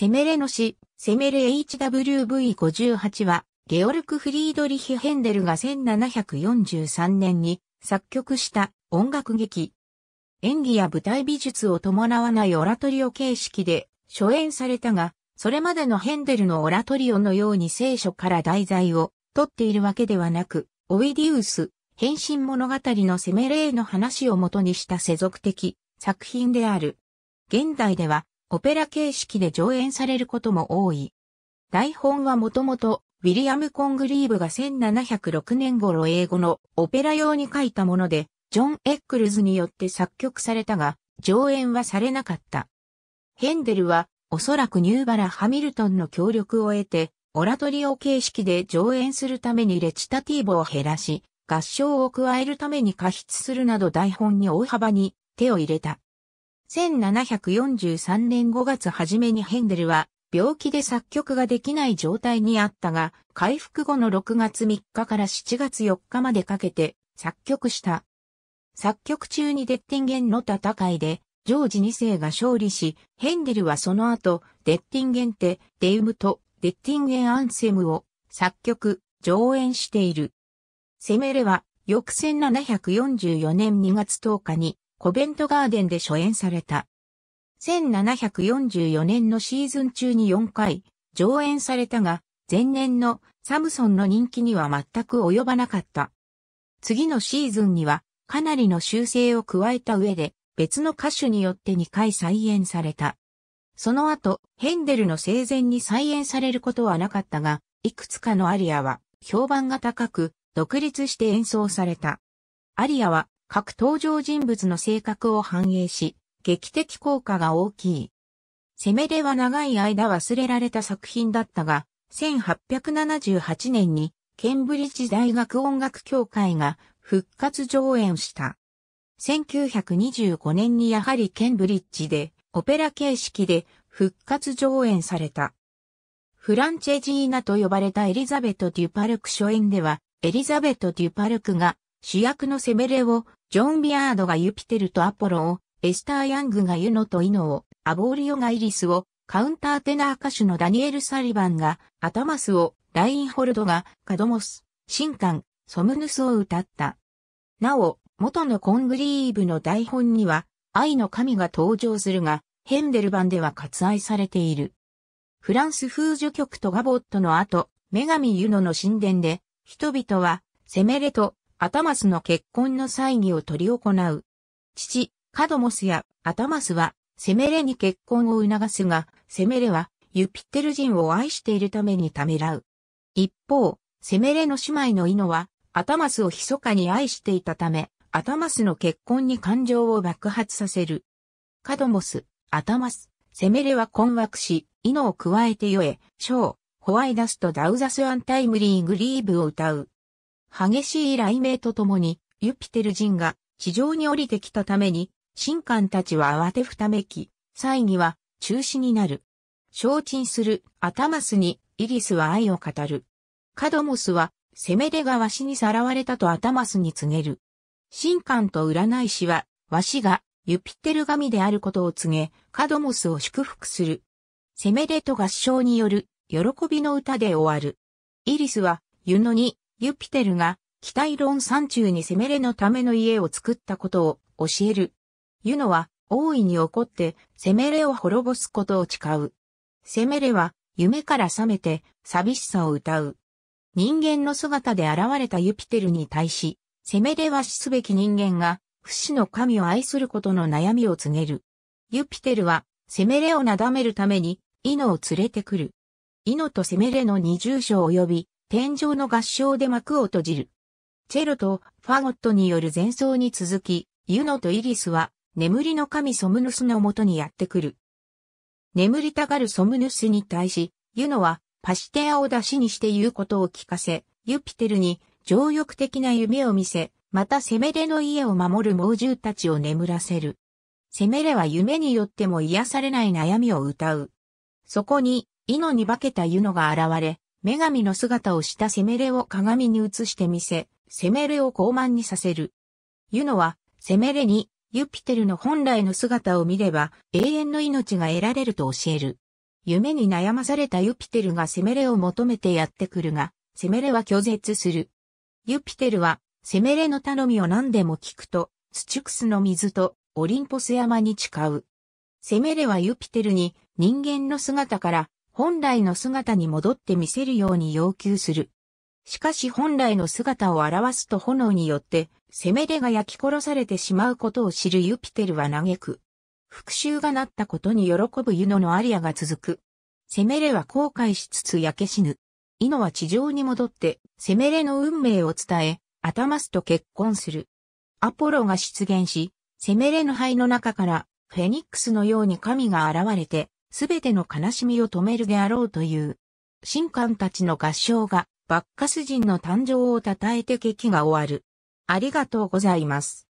セメレの詩、セメレ HWV58 は、ゲオルク・フリードリヒ・ヘンデルが1743年に作曲した音楽劇。演技や舞台美術を伴わないオラトリオ形式で初演されたが、それまでのヘンデルのオラトリオのように聖書から題材を取っているわけではなく、オイディウス、変身物語のセメレーの話をもとにした世俗的作品である。現代ではオペラ形式で上演されることも多い。台本はもともと、ウィリアム・コングリーブが1706年頃英語のオペラ用に書いたもので、ジョン・エックルズによって作曲されたが、上演はされなかった。ヘンデルは、おそらくニューバラ・ハミルトンの協力を得て、オラトリオ形式で上演するためにレチタティーボを減らし、合唱を加えるために過失するなど台本に大幅に手を入れた。1743年5月初めにヘンデルは病気で作曲ができない状態にあったが、回復後の6月3日から7月4日までかけて作曲した。作曲中にデッティンゲンの戦いで、ジョージ2世が勝利し、ヘンデルはその後、デッティンゲンテ、デウムとデッティンゲンアンセムを作曲、上演している。セメレは、翌1744年2月10日にコベントガーデンで初演された。1744年のシーズン中に4回上演されたが、前年のサムソンの人気には全く及ばなかった。次のシーズンにはかなりの修正を加えた上で別の歌手によって2回再演された。その後、ヘンデルの生前に再演されることはなかったが、いくつかのアリアは評判が高く、独立して演奏された。アリアは各登場人物の性格を反映し、劇的効果が大きい。攻めれは長い間忘れられた作品だったが、1878年にケンブリッジ大学音楽協会が復活上演した。1925年にやはりケンブリッジでオペラ形式で復活上演された。フランチェジーナと呼ばれたエリザベト・デュパルク初演では、エリザベト・デュパルクが主役のセメレを、ジョン・ビアードがユピテルとアポロを、エスター・ヤングがユノとイノを、アボーリオがイリスを、カウンターテナー歌手のダニエル・サリバンが、アタマスを、ラインホルドが、カドモス、シンカン、ソムヌスを歌った。なお、元のコングリーブの台本には、愛の神が登場するが、ヘンデル版では割愛されている。フランス風序曲とガボットの後、女神ユノの神殿で、人々は、セメレとアタマスの結婚の祭儀を執り行う。父、カドモスやアタマスは、セメレに結婚を促すが、セメレは、ユピテル人を愛しているためにためらう。一方、セメレの姉妹のイノは、アタマスを密かに愛していたため、アタマスの結婚に感情を爆発させる。カドモス、アタマス、セメレは困惑し、イノを加えて酔え、ショー、ホワイダスとダウザスアンタイムリーグリーブを歌う。激しい雷鳴とともに、ユピテル人が地上に降りてきたために、神官たちは慌てふためき、際には中止になる。承知するアタマスにイリスは愛を語る。カドモスは、セメレがわしにさらわれたとアタマスに告げる。神官と占い師は、わしがユピテル神であることを告げ、カドモスを祝福する。セメレと合唱による喜びの歌で終わる。イリスは、ユノにユピテルが北イロン山中に攻めれのための家を作ったことを教える。ユノは大いに怒って攻めれを滅ぼすことを誓う。攻めれは夢から覚めて寂しさを歌う。人間の姿で現れたユピテルに対し、攻めれは死すべき人間が不死の神を愛することの悩みを告げる。ユピテルは攻めれをなだめるためにイノを連れてくる。イノと攻めれの二重章及び天井の合唱で幕を閉じる。チェロとファゴットによる前奏に続き、ユノとイリスは、眠りの神ソムヌスのもとにやってくる。眠りたがるソムヌスに対し、ユノは、パシテアを出しにして言うことを聞かせ、ユピテルに、情欲的な夢を見せ、またセメレの家を守る猛獣たちを眠らせる。セメレは夢によっても癒されない悩みを歌う。そこに、イノに化けたユノが現れ、女神の姿をしたセメレを鏡に映してみせ、セメレを傲慢にさせる。ユノは、セメレに、ユピテルの本来の姿を見れば、永遠の命が得られると教える。夢に悩まされたユピテルがセメレを求めてやってくるが、セメレは拒絶する。ユピテルは、セメレの頼みを何でも聞くと、スチュクスの水とオリンポス山に誓う。セメレはユピテルに人間の姿から本来の姿に戻って見せるように要求する。しかし本来の姿を表すと炎によって、セメレが焼き殺されてしまうことを知るユピテルは嘆く。復讐がなったことに喜ぶユノのアリアが続く。セメレは後悔しつつ焼け死ぬ。イノは地上に戻って、セメレの運命を伝え、アタマスと結婚する。アポロが出現し、セメレの肺の中から、フェニックスのように神が現れて、すべての悲しみを止めるであろうという、神官たちの合唱が、バッカス人の誕生を称えて劇が終わる。ありがとうございます。